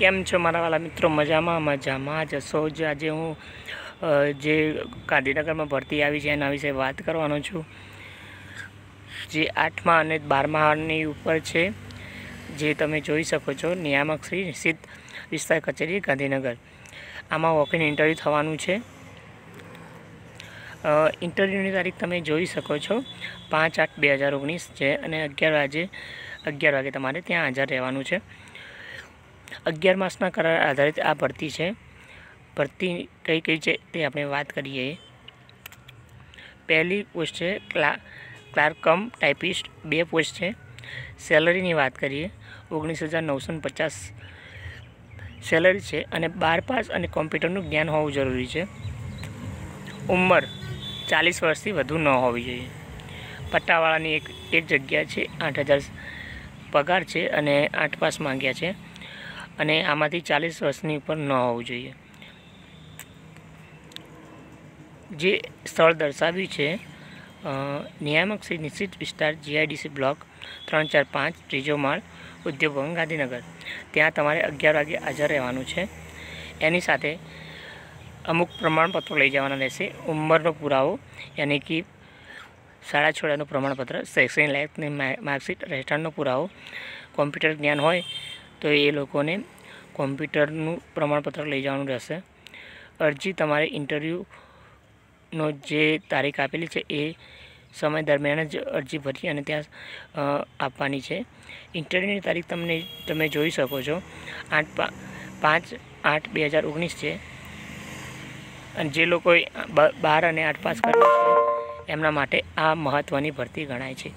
કેમ છો મારા વાલા મિત્રો મજામાં મજામાં જશો જ આજે હું જે ગાંધીનગરમાં ભરતી આવી છે એના વિશે વાત કરવાનો છું જે આઠમા અને બારમાની ઉપર છે જે તમે જોઈ શકો છો નિયામક શ્રી સ્થિત વિસ્તાર કચેરી ગાંધીનગર આમાં વોક ઇન્ટરવ્યૂ થવાનું છે ઇન્ટરવ્યૂની તારીખ તમે જોઈ શકો છો પાંચ આઠ બે હજાર ઓગણીસ છે અને અગિયાર વાગે અગિયાર વાગે તમારે ત્યાં હાજર રહેવાનું છે અગિયાર માસના કરાર આધારિત આ ભરતી છે ભરતી કઈ કઈ છે તે આપણે વાત કરીએ પહેલી પોસ્ટ છે ક્લા ક્લાર્કમ ટાઈપિસ્ટ બે પોસ્ટ છે સેલરીની વાત કરીએ ઓગણીસ હજાર નવસો ને પચાસ સેલરી છે અને બાર પાસ અને કોમ્પ્યુટરનું જ્ઞાન હોવું જરૂરી છે ઉંમર ચાલીસ વર્ષથી વધુ ન હોવી જોઈએ પટ્ટાવાળાની એક એક જગ્યા છે આઠ હજાર પગાર છે અને આઠ પાસ માંગ્યા છે અને આમાંથી ચાલીસ વર્ષની ઉપર ન હોવું જોઈએ જે સ્થળ દર્શાવ્યું છે નિયામક શ્રી નિશ્ચિત વિસ્તાર જીઆઈડીસી બ્લોક ત્રણ ચાર પાંચ ત્રીજો માળ ઉદ્યોગ ભવન ગાંધીનગર ત્યાં તમારે અગિયાર વાગે હાજર રહેવાનું છે એની સાથે અમુક પ્રમાણપત્રો લઈ જવાના રહેશે ઉંમરનો પુરાવો યાની કે શાળા છોડાનું પ્રમાણપત્ર શૈક્ષણિક લાયકની માર્કશીટ રહેઠાણનો પુરાવો કોમ્પ્યુટર જ્ઞાન હોય તો એ લોકોને કોમ્પ્યુટરનું પ્રમાણપત્ર લઈ જવાનું રહેશે અરજી તમારે ઇન્ટરવ્યૂનો જે તારીખ આપેલી છે એ સમય દરમિયાન જ અરજી ભરી અને ત્યાં આપવાની છે ઇન્ટરવ્યૂની તારીખ તમને તમે જોઈ શકો છો આઠ પાંચ આઠ બે હજાર ઓગણીસ છે અને જે લોકોએ બાર અને આઠ પાસ કર્યું છે એમના માટે આ મહત્ત્વની ભરતી ગણાય છે